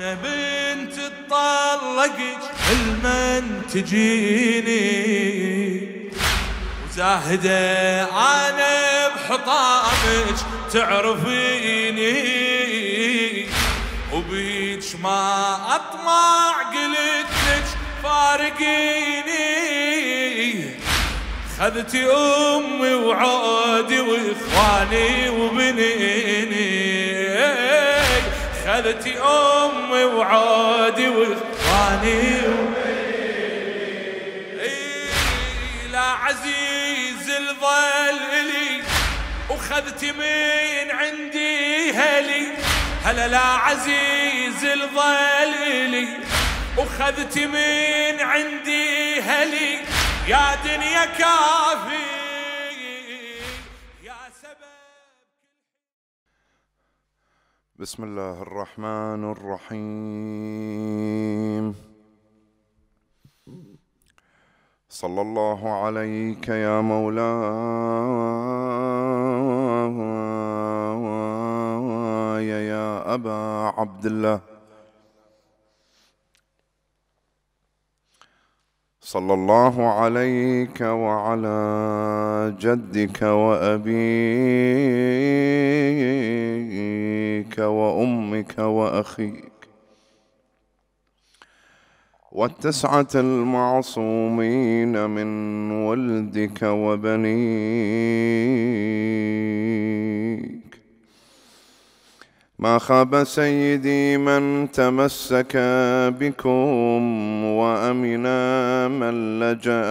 انا بنت تطلقك حلما تجيني وزاهدة انا بحطامك تعرفيني وبيتش ما اطمع قلت لك فارقيني خذتي امي وعودي واخواني وبنيني خذت امي وعودي واخواني إيه لا عزيز الظل الي وخذت من عندي هلي هلا لا عزيز الظل الي وخذت من عندي هلي يا دنيا كافي بسم الله الرحمن الرحيم صلى الله عليك يا مولاي يا ابا عبد الله صلى الله عليك وعلى جدك وابيك وامك واخيك والتسعه المعصومين من ولدك وبنيك ما خاب سيدي من تمسك بكم وامنا من لجا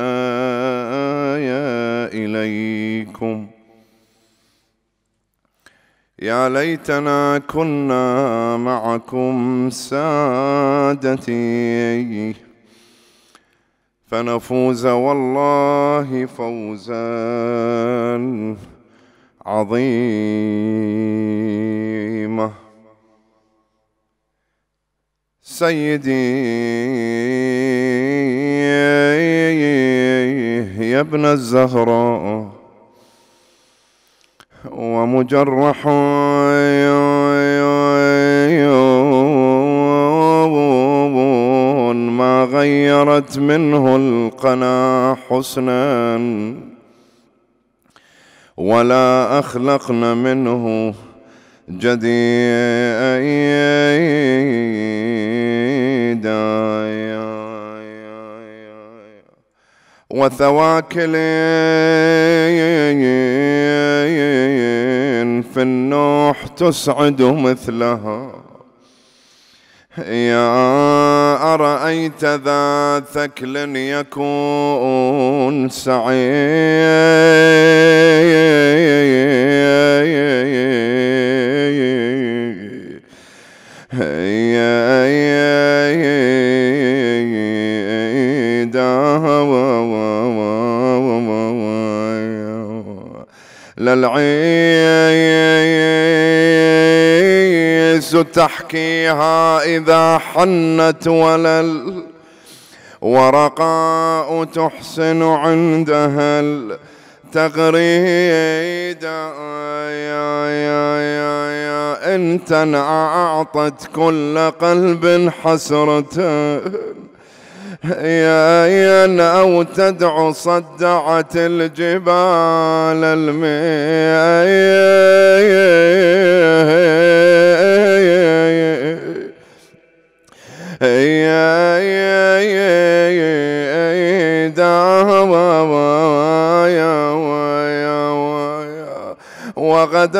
اليكم يا ليتنا كنا معكم سادتي فنفوز والله فوزا عظيما العظيمة سيدي يا ابن الزهراء ومجرح ما غيرت منه القنا حسنا ولا أخلقن منه جديدا وثواكل في النوح تسعد مثلها يا أرأيت ذا ثكل يكون سعيد تحكيها إذا حنت ولل ورقاء تحسن عندها التغريد يا يا يا يا إن أعطت كل قلب حسرة يا يا أو تدعو صدعت الجبال المياه يا يا يا يا وغدا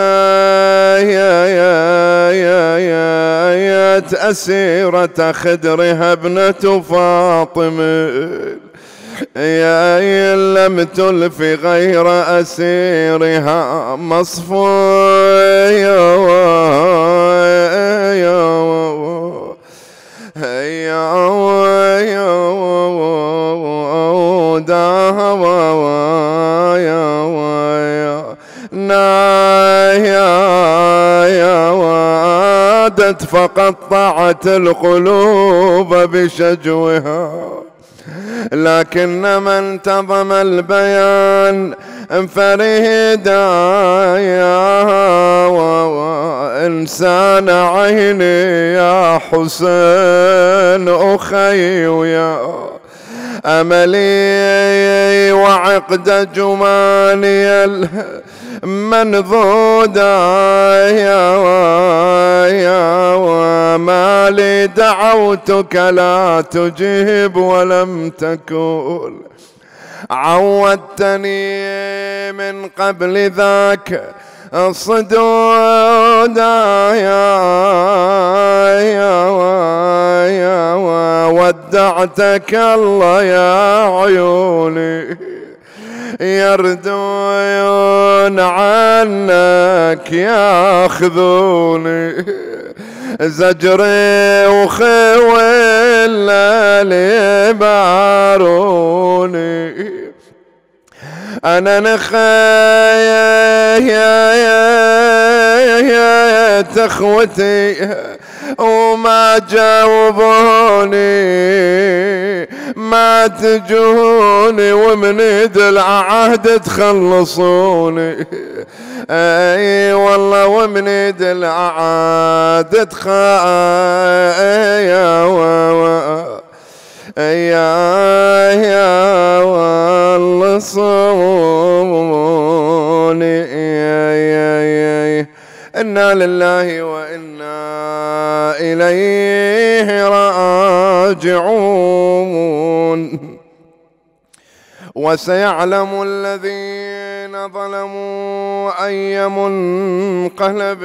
يا يا يا يا يا أسيرة خدرها ابنة فاطمة يا إن لم تلف غير أسيرها مصفويا يا داها ويا ويا نايا يا وادت فقد طعت القلوب بشجوها لكن من تضم البيان فرهدايا وإنسان عيني يا حسين أخي وياه أملي وعقد جمالي منضودا يا ويا وما لي دعوتك لا تجيب ولم تقول عودتني من قبل ذاك الصدود ودعتك الله يا عيوني يردون عنك ياخذوني زجري وخوي الليل أنا نخايا يا يا يا تخوتي وما جاوبوني ما تجوني ومن دلع عهد تخلصوني اي والله ومن دلع عهد تخلصوني يا يا والله صوموني يا يا يا إنا لله وإنا إليه راجعون وسيعلم الذين ظلموا أي منقلب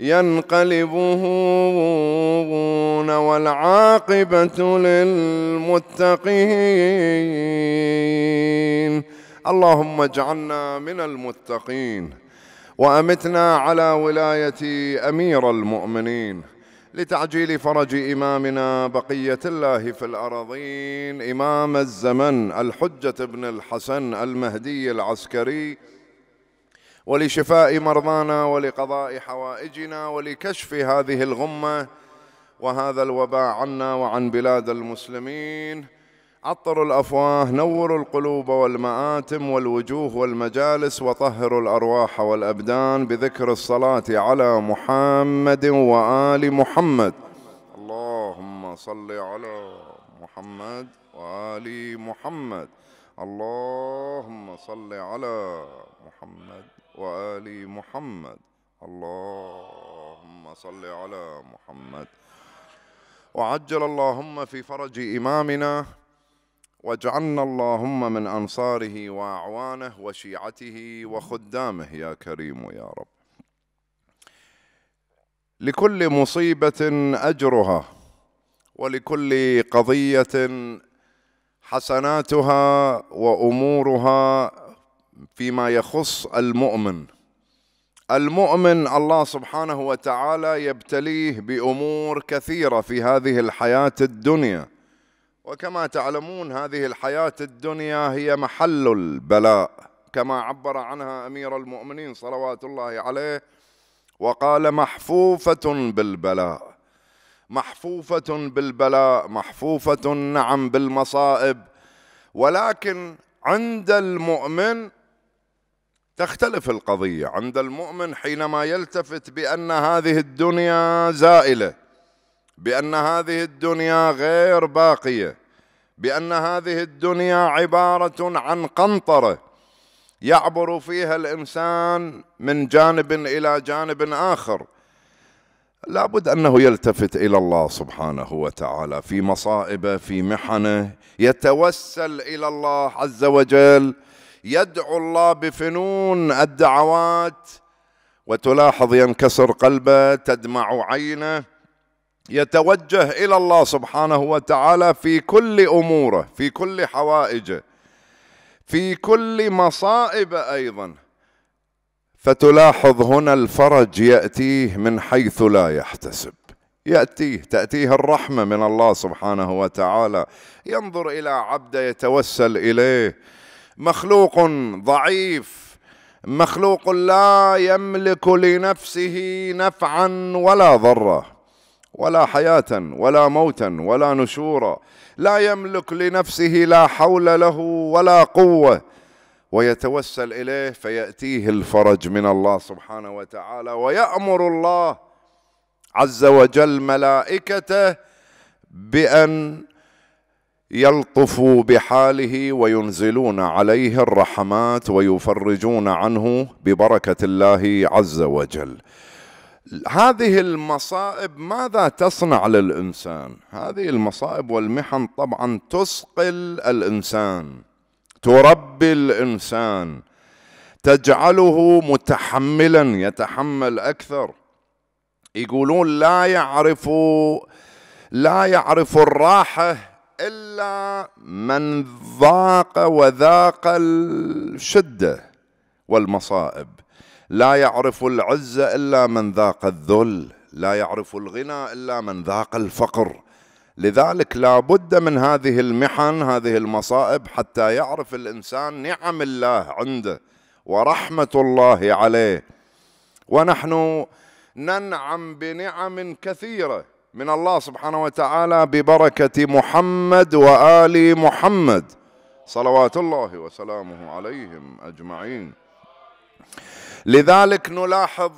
ينقلبون والعاقبة للمتقين اللهم اجعلنا من المتقين وأمتنا على ولاية أمير المؤمنين لتعجيل فرج إمامنا بقية الله في الأراضين إمام الزمن الحجة بن الحسن المهدي العسكري ولشفاء مرضانا ولقضاء حوائجنا ولكشف هذه الغمه وهذا الوباء عنا وعن بلاد المسلمين عطروا الافواه نوروا القلوب والمآتم والوجوه والمجالس وطهروا الارواح والابدان بذكر الصلاه على محمد وال محمد اللهم صل على محمد وال محمد اللهم صل على محمد وآل محمد اللهم صل على محمد وعجل اللهم في فرج إمامنا واجعلنا اللهم من أنصاره وأعوانه وشيعته وخدامه يا كريم يا رب لكل مصيبة أجرها ولكل قضية حسناتها وأمورها فيما يخص المؤمن المؤمن الله سبحانه وتعالى يبتليه بامور كثيره في هذه الحياه الدنيا وكما تعلمون هذه الحياه الدنيا هي محل البلاء كما عبر عنها امير المؤمنين صلوات الله عليه وقال محفوفه بالبلاء محفوفه بالبلاء محفوفه نعم بالمصائب ولكن عند المؤمن تختلف القضيه عند المؤمن حينما يلتفت بان هذه الدنيا زائله بان هذه الدنيا غير باقيه بان هذه الدنيا عباره عن قنطره يعبر فيها الانسان من جانب الى جانب اخر لابد انه يلتفت الى الله سبحانه وتعالى في مصائبه في محنه يتوسل الى الله عز وجل يدعو الله بفنون الدعوات وتلاحظ ينكسر قلبه تدمع عينه يتوجه الى الله سبحانه وتعالى في كل اموره في كل حوائجه في كل مصائبه ايضا فتلاحظ هنا الفرج ياتيه من حيث لا يحتسب ياتيه تاتيه الرحمه من الله سبحانه وتعالى ينظر الى عبده يتوسل اليه مخلوق ضعيف مخلوق لا يملك لنفسه نفعا ولا ضرا ولا حياه ولا موتا ولا نشورا لا يملك لنفسه لا حول له ولا قوه ويتوسل اليه فياتيه الفرج من الله سبحانه وتعالى ويامر الله عز وجل ملائكته بان يلطف بحاله وينزلون عليه الرحمات ويفرجون عنه ببركه الله عز وجل هذه المصائب ماذا تصنع للانسان هذه المصائب والمحن طبعا تسقل الانسان تربي الانسان تجعله متحملا يتحمل اكثر يقولون لا يعرف لا يعرف الراحه إلا من ضاق وذاق الشدة والمصائب لا يعرف العزة إلا من ذاق الذل لا يعرف الغنى إلا من ذاق الفقر لذلك لا بد من هذه المحن هذه المصائب حتى يعرف الإنسان نعم الله عنده ورحمة الله عليه ونحن ننعم بنعم كثيره من الله سبحانه وتعالى ببركة محمد وآل محمد صلوات الله وسلامه عليهم أجمعين لذلك نلاحظ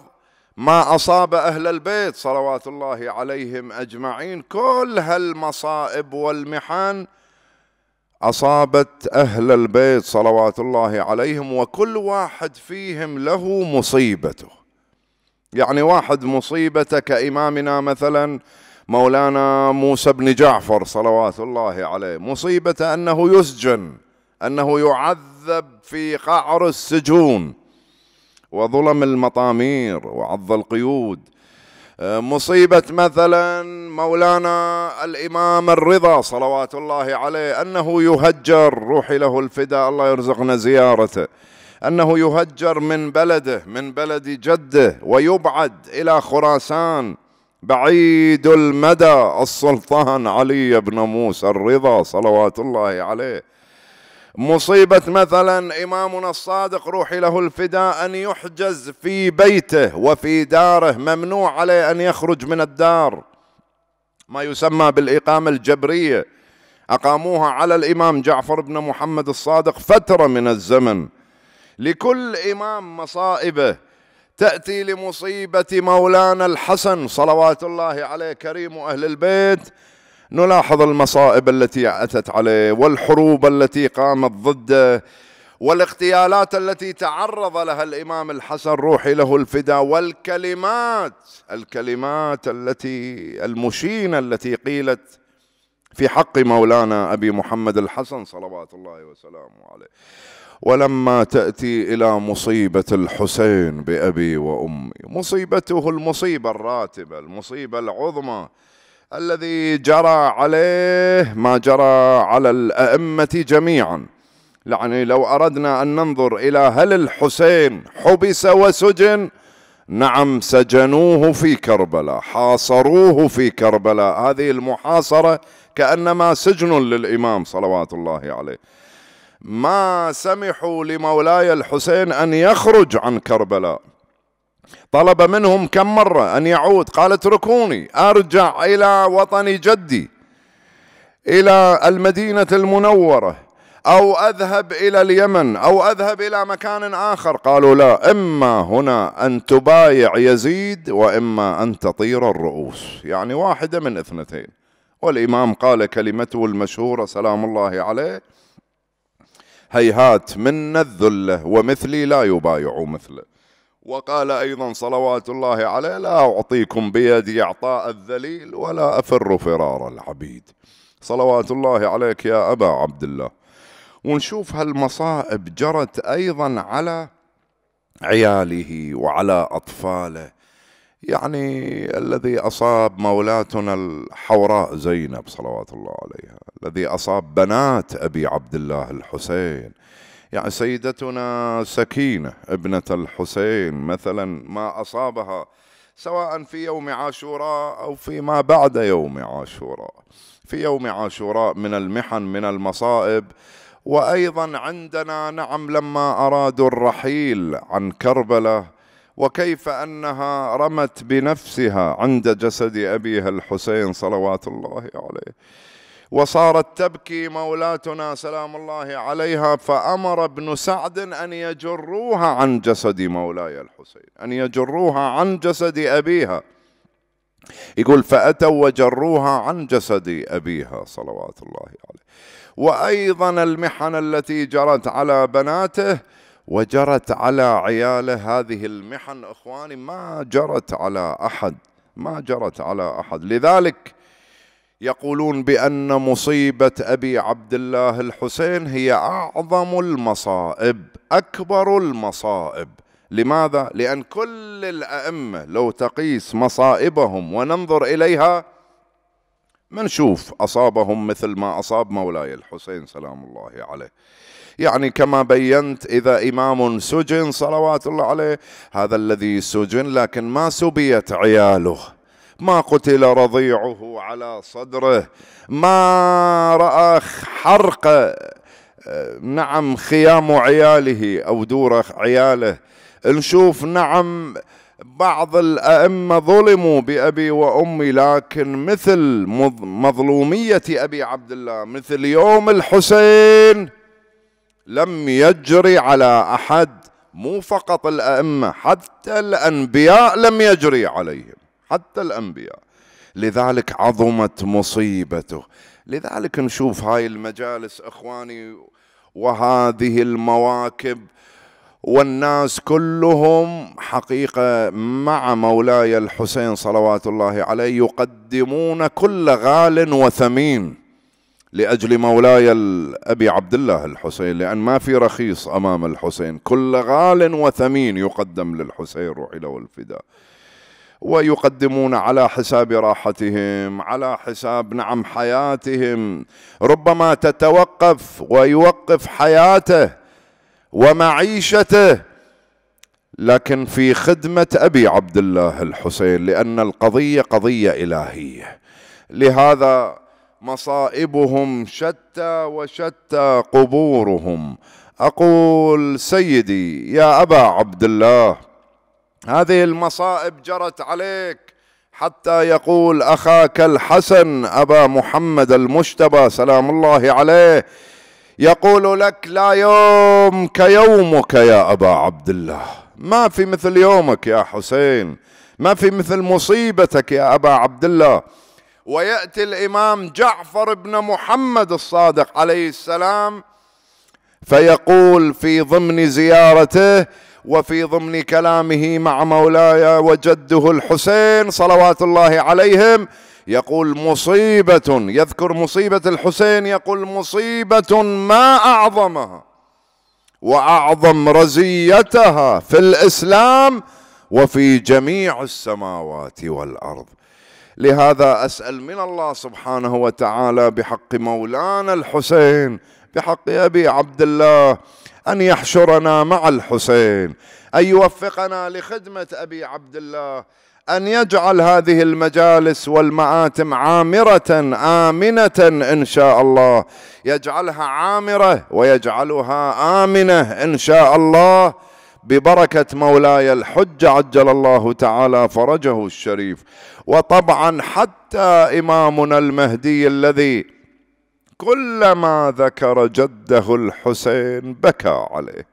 ما أصاب أهل البيت صلوات الله عليهم أجمعين كل هالمصائب والمحن أصابت أهل البيت صلوات الله عليهم وكل واحد فيهم له مصيبته يعني واحد مصيبته كإمامنا مثلا مولانا موسى بن جعفر صلوات الله عليه مصيبته أنه يسجن أنه يعذب في قعر السجون وظلم المطامير وعض القيود مصيبة مثلا مولانا الإمام الرضا صلوات الله عليه أنه يهجر روحي له الفداء الله يرزقنا زيارته أنه يهجر من بلده من بلد جده ويبعد إلى خراسان بعيد المدى السلطان علي بن موسى الرضا صلوات الله عليه مصيبة مثلا إمامنا الصادق روحي له الفداء أن يحجز في بيته وفي داره ممنوع عليه أن يخرج من الدار ما يسمى بالإقامة الجبرية أقاموها على الإمام جعفر بن محمد الصادق فترة من الزمن لكل إمام مصائبه تأتي لمصيبة مولانا الحسن صلوات الله عليه كريم أهل البيت نلاحظ المصائب التي أتت عليه والحروب التي قامت ضده والاغتيالات التي تعرض لها الامام الحسن روحي له الفداء والكلمات الكلمات التي المشينه التي قيلت في حق مولانا ابي محمد الحسن صلوات الله وسلامه عليه ولما تأتي إلى مصيبة الحسين بأبي وأمي مصيبته المصيبة الراتبة المصيبة العظمى الذي جرى عليه ما جرى على الأئمة جميعا يعني لو أردنا أن ننظر إلى هل الحسين حبس وسجن نعم سجنوه في كربلاء حاصروه في كربلاء هذه المحاصرة كأنما سجن للإمام صلوات الله عليه ما سمحوا لمولاي الحسين أن يخرج عن كربلاء طلب منهم كم مرة أن يعود قال اتركوني أرجع إلى وطن جدي إلى المدينة المنورة أو أذهب إلى اليمن أو أذهب إلى مكان آخر قالوا لا إما هنا أن تبايع يزيد وإما أن تطير الرؤوس يعني واحدة من اثنتين والإمام قال كلمته المشهورة سلام الله عليه هيهات منا الذله ومثلي لا يبايع مثله وقال ايضا صلوات الله عليه لا اعطيكم بيدي اعطاء الذليل ولا افر فرار العبيد صلوات الله عليك يا ابا عبد الله ونشوف هالمصائب جرت ايضا على عياله وعلى اطفاله يعني الذي أصاب مولاتنا الحوراء زينب صلوات الله عليها الذي أصاب بنات أبي عبد الله الحسين يعني سيدتنا سكينة ابنة الحسين مثلا ما أصابها سواء في يوم عاشوراء أو فيما بعد يوم عاشوراء في يوم عاشوراء من المحن من المصائب وأيضا عندنا نعم لما أرادوا الرحيل عن كربلة وكيف انها رمت بنفسها عند جسد ابيها الحسين صلوات الله عليه وصارت تبكي مولاتنا سلام الله عليها فامر ابن سعد ان يجروها عن جسد مولاي الحسين ان يجروها عن جسد ابيها يقول فأتوا وجروها عن جسد أبيها صلوات الله عليه وأيضا المحن التي جرت على بناته وجرت على عياله هذه المحن اخواني ما جرت على احد ما جرت على احد لذلك يقولون بان مصيبه ابي عبد الله الحسين هي اعظم المصائب اكبر المصائب لماذا لان كل الائمه لو تقيس مصائبهم وننظر اليها منشوف اصابهم مثل ما اصاب مولاي الحسين سلام الله عليه يعني كما بينت إذا إمام سجن صلوات الله عليه هذا الذي سجن لكن ما سبيت عياله ما قتل رضيعه على صدره ما رأى حرق آه، نعم خيام عياله أو دور عياله نشوف نعم بعض الأئمة ظلموا بأبي وأمي لكن مثل مظلومية أبي عبد الله مثل يوم الحسين لم يجري على أحد مو فقط الأئمة حتى الأنبياء لم يجري عليهم حتى الأنبياء لذلك عظمت مصيبته لذلك نشوف هاي المجالس إخواني وهذه المواكب والناس كلهم حقيقة مع مولاي الحسين صلوات الله عليه يقدمون كل غال وثمين لأجل مولاي أبي عبد الله الحسين لأن ما في رخيص أمام الحسين كل غال وثمين يقدم للحسين روحي له الفداء ويقدمون على حساب راحتهم على حساب نعم حياتهم ربما تتوقف ويوقف حياته ومعيشته لكن في خدمه ابي عبد الله الحسين لان القضيه قضيه الهيه لهذا مصائبهم شتى وشتى قبورهم اقول سيدي يا ابا عبد الله هذه المصائب جرت عليك حتى يقول اخاك الحسن ابا محمد المجتبى سلام الله عليه يقول لك لا يوم كيومك يا ابا عبد الله ما في مثل يومك يا حسين ما في مثل مصيبتك يا ابا عبد الله وياتي الامام جعفر بن محمد الصادق عليه السلام فيقول في ضمن زيارته وفي ضمن كلامه مع مولاي وجده الحسين صلوات الله عليهم يقول مصيبة يذكر مصيبة الحسين يقول مصيبة ما أعظمها وأعظم رزيتها في الإسلام وفي جميع السماوات والأرض لهذا أسأل من الله سبحانه وتعالى بحق مولانا الحسين بحق أبي عبد الله أن يحشرنا مع الحسين أن يوفقنا لخدمة أبي عبد الله أن يجعل هذه المجالس والمآتم عامرة آمنة إن شاء الله يجعلها عامرة ويجعلها آمنة إن شاء الله ببركة مولاي الحج عجل الله تعالى فرجه الشريف وطبعا حتى إمامنا المهدي الذي كلما ذكر جده الحسين بكى عليه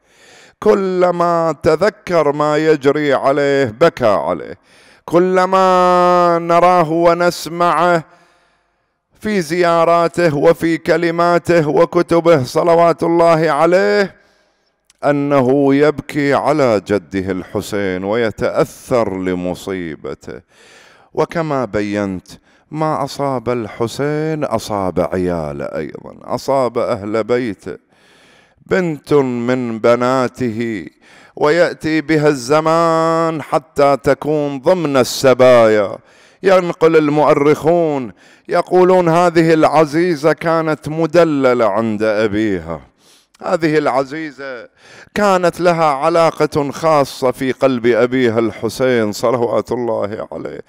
كلما تذكر ما يجري عليه بكى عليه كلما نراه ونسمعه في زياراته وفي كلماته وكتبه صلوات الله عليه انه يبكي على جده الحسين ويتاثر لمصيبته وكما بينت ما اصاب الحسين اصاب عياله ايضا اصاب اهل بيته بنت من بناته وياتي بها الزمان حتى تكون ضمن السبايا ينقل المؤرخون يقولون هذه العزيزه كانت مدلله عند ابيها هذه العزيزة كانت لها علاقة خاصة في قلب أبيها الحسين صلوات الله عليه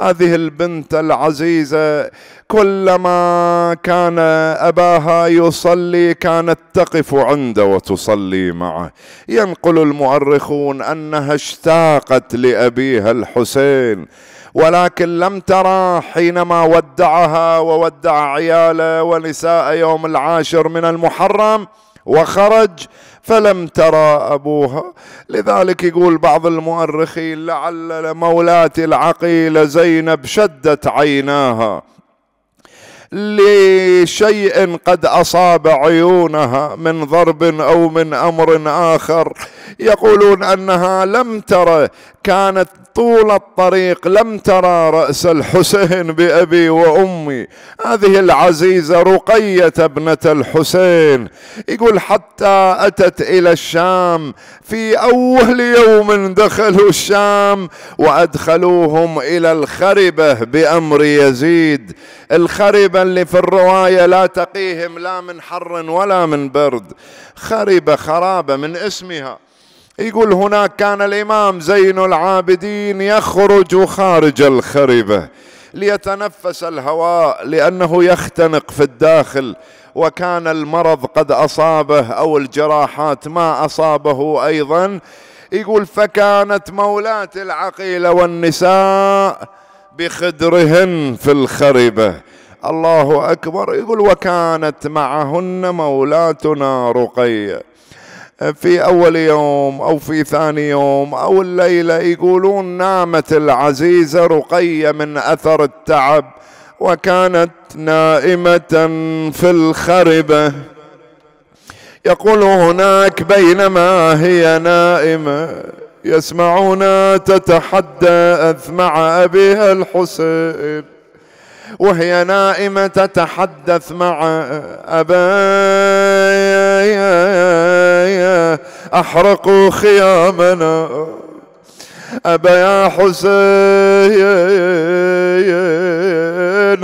هذه البنت العزيزة كلما كان أباها يصلي كانت تقف عنده وتصلي معه ينقل المؤرخون أنها اشتاقت لأبيها الحسين ولكن لم ترى حينما ودعها وودع عياله ونساء يوم العاشر من المحرم وخرج فلم ترى أبوها لذلك يقول بعض المؤرخين لعل مولاتي العقيلة زينب شدت عيناها لشيء قد اصاب عيونها من ضرب او من امر اخر يقولون انها لم ترى كانت طول الطريق لم ترى راس الحسين بابي وامي هذه العزيزه رقيه ابنه الحسين يقول حتى اتت الى الشام في اول يوم دخلوا الشام وادخلوهم الى الخربه بامر يزيد الخربه اللي في الرواية لا تقيهم لا من حر ولا من برد خربة خرابة من اسمها يقول هناك كان الإمام زين العابدين يخرج خارج الخربة ليتنفس الهواء لأنه يختنق في الداخل وكان المرض قد أصابه أو الجراحات ما أصابه أيضا يقول فكانت مولاة العقيلة والنساء بخدرهن في الخربة الله أكبر يقول وكانت معهن مولاتنا رقية في أول يوم أو في ثاني يوم أو الليلة يقولون نامت العزيزة رقية من أثر التعب وكانت نائمة في الخربة يقول هناك بينما هي نائمة يسمعون تتحدث مع أبيها الحسين وهي نائمة تتحدث مع أبايا أحرقوا خيامنا أبا يا حسين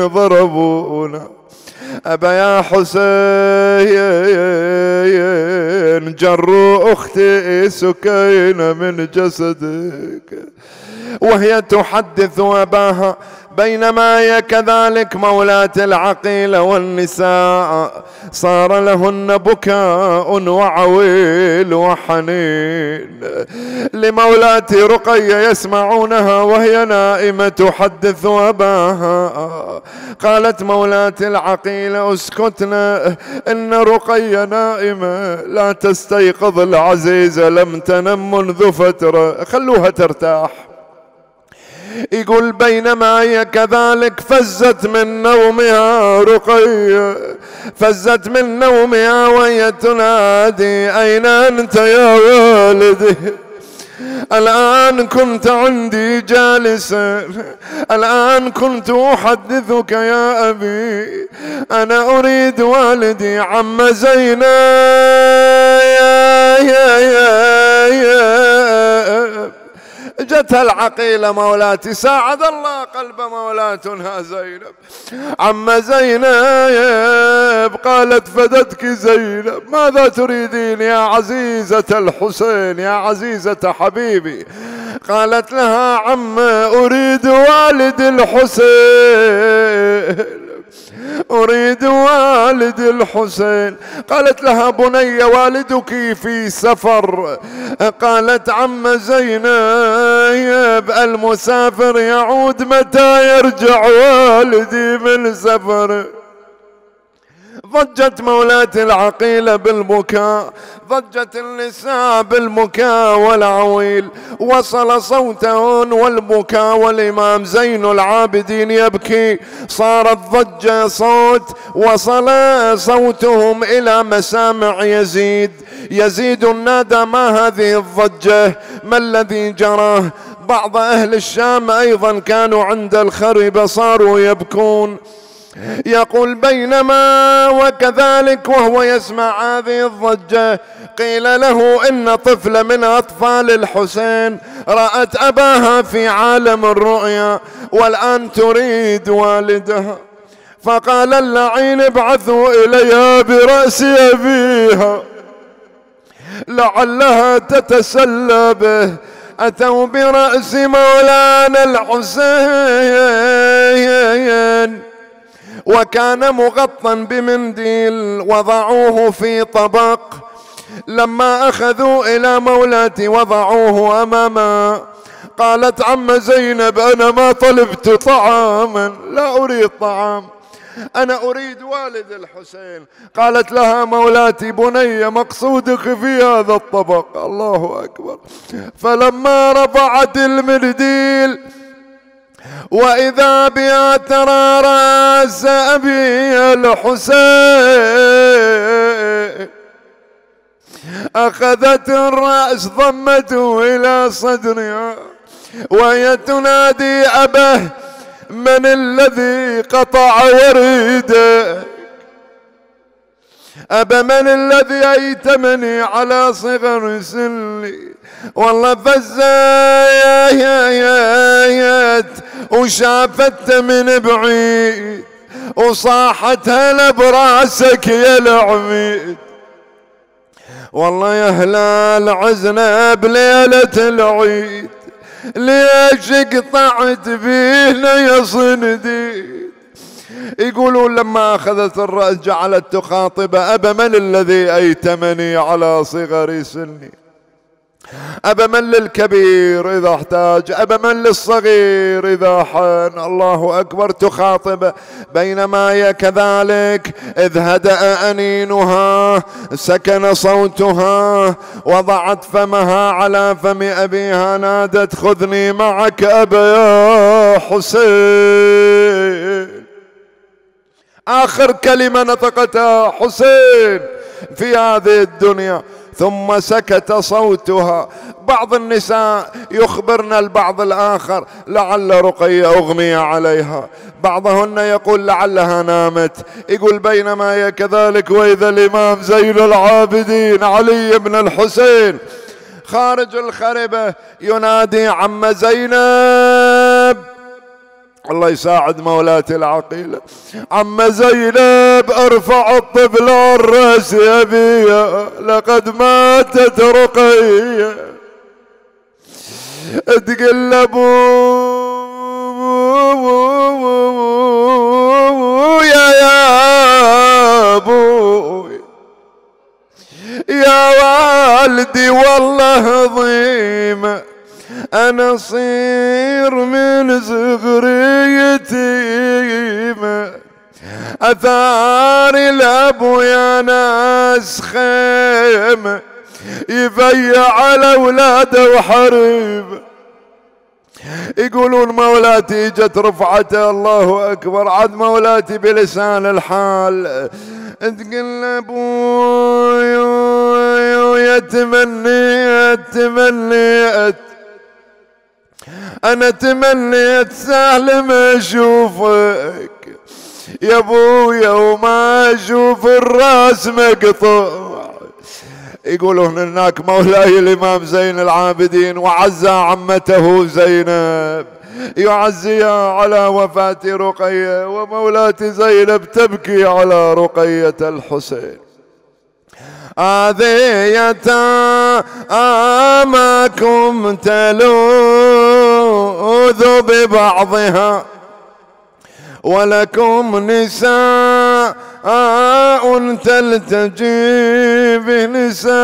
ضربونا أبا يا حسين جروا أختي سكينة من جسدك وهي تحدث أباها بينما هي كذلك مولاة العقيل والنساء صار لهن بكاء وعويل وحنين لمولاة رقية يسمعونها وهي نائمة تحدث أباها قالت مولاة العقيل اسكتنا إن رقية نائمة لا تستيقظ العزيزة لم تنم منذ فترة خلوها ترتاح يقول بينما هي كذلك فزت من نومها رقية فزت من نومها وهي تنادي أين أنت يا والدي الآن كنت عندي جالسا الآن كنت أحدثك يا أبي أنا أريد والدي عم زينب يا يا يا جتها العقيلة مولاتي ساعد الله قلب مولاتها زينب عم زينب قالت فدتك زينب ماذا تريدين يا عزيزة الحسين يا عزيزة حبيبي قالت لها عم أريد والد الحسين أريد والد الحسين قالت لها بني والدك في سفر قالت عم زينب المسافر يعود متى يرجع والدي من سفره ضجت مولاتي العقيلة بالبكاء ضجت النساء بالبكاء والعويل وصل صوتهن والبكاء والإمام زين العابدين يبكي صارت ضجة صوت وصل صوتهم إلى مسامع يزيد يزيد نادى ما هذه الضجة ما الذي جراه بعض أهل الشام أيضا كانوا عند الخرب صاروا يبكون يقول بينما وكذلك وهو يسمع هذه الضجة قيل له إن طفل من أطفال الحسين رأت أباها في عالم الرؤيا والآن تريد والدها فقال اللعين ابعثوا إليها برأس أبيها لعلها تتسلى به أتوا برأس مولانا الحسين وكان مغطى بمنديل وضعوه في طبق لما أخذوا إلى مولاتي وضعوه أماما قالت عم زينب أنا ما طلبت طعاما لا أريد طعام أنا أريد والد الحسين قالت لها مولاتي بني مقصودك في هذا الطبق الله أكبر فلما رفعت المنديل وإذا بها ترى رأس أبي الحسين أخذت الرأس ضمته إلى صدرها وهي تنادي أبه من الذي قطع وريده أبا من الذي أيتمني على صغر سلي والله فزايت وشافته من بعيد وصاحت هلا براسك يا العميد والله يا هلال عزنا بليلة العيد ليش قطعت بينا يا صنديد يقولون لما أخذت الرأس جعلت تخاطب أبا من الذي أيتمني على صغر سني أبا من للكبير إذا احتاج أبا من للصغير إذا حن الله أكبر تخاطب بينما هي كذلك إذ هدأ أنينها سكن صوتها وضعت فمها على فم أبيها نادت خذني معك أبا يا حسين آخر كلمة نطقتها حسين في هذه الدنيا ثم سكت صوتها بعض النساء يخبرن البعض الآخر لعل رقية أغمي عليها بعضهن يقول لعلها نامت يقول بينما هي كذلك وإذا الإمام زين العابدين علي بن الحسين خارج الخربة ينادي عم زينب الله يساعد مولاتي العقيلة عم زينب ارفع الطفل الرأس يا بيا لقد ماتت رقية تقل يا يا ابوي يا والدي والله ضيمة انا صير من صغري أثار الأبو يا ناس خيمة يبيع على أولاده وحريبه يقولون مولاتي اجت رفعته الله اكبر عاد مولاتي بلسان الحال تقول ابوي تمنيت تمنيت انا تمنيت سهل ما اشوفك يا ابويا وما اشوف الراس مقطوع يقولوا هناك مولاي الامام زين العابدين وعزى عمته زينب يعزيا على وفاة رقية ومولاة زينب تبكي على رقية الحسين آذيتا آماكم تلوذ ببعضها ولكم نساء تلتجي بنسائي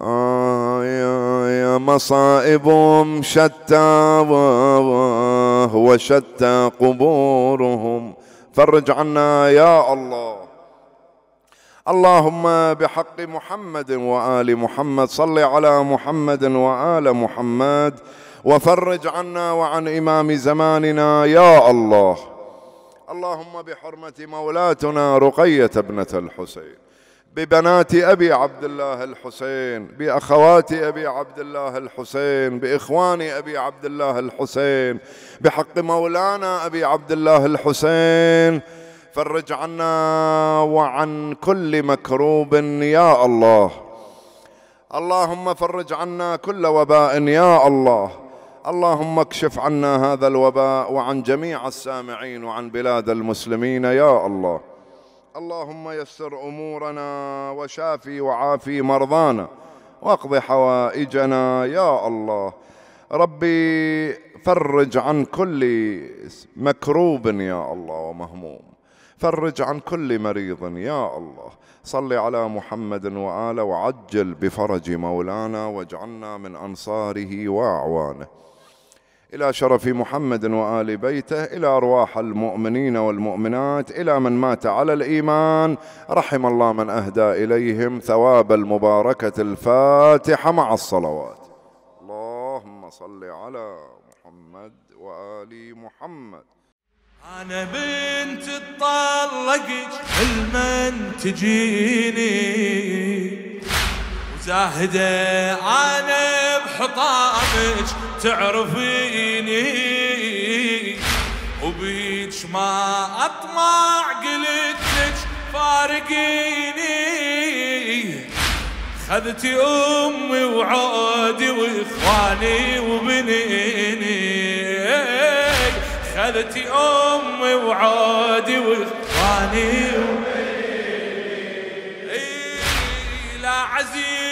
آه مصائبهم شتى وشتى قبورهم فرج عنا يا الله اللهم بحق محمد وآل محمد صل على محمد وآل محمد وفرج عنا وعن إمام زماننا يا الله اللهم بحرمة مولاتنا رقية ابنة الحسين ببنات أبي عبد الله الحسين بأخوات أبي عبد الله الحسين بإخوان أبي عبد الله الحسين بحق مولانا أبي عبد الله الحسين فرج عنا وعن كل مكروب يا الله اللهم فرج عنا كل وباء يا الله اللهم اكشف عنا هذا الوباء وعن جميع السامعين وعن بلاد المسلمين يا الله اللهم يسر امورنا وشافي وعافي مرضانا واقض حوائجنا يا الله ربي فرج عن كل مكروب يا الله ومهموم فرج عن كل مريض يا الله صل على محمد وآله وعجل بفرج مولانا واجعلنا من أنصاره وأعوانه إلى شرف محمد وآل بيته إلى أرواح المؤمنين والمؤمنات إلى من مات على الإيمان رحم الله من أهدى إليهم ثواب المباركة الفاتحة مع الصلوات اللهم صل على محمد وآل محمد أنا بنت تطلقك المن تجيني وزاهدة عليك بحطامك تعرفيني وبيج ما اطمع قلت فارقيني خذتي امي وعودي واخواني وبنيني خذتي امي وعودي واخواني وبنيني إيه، لا عزيز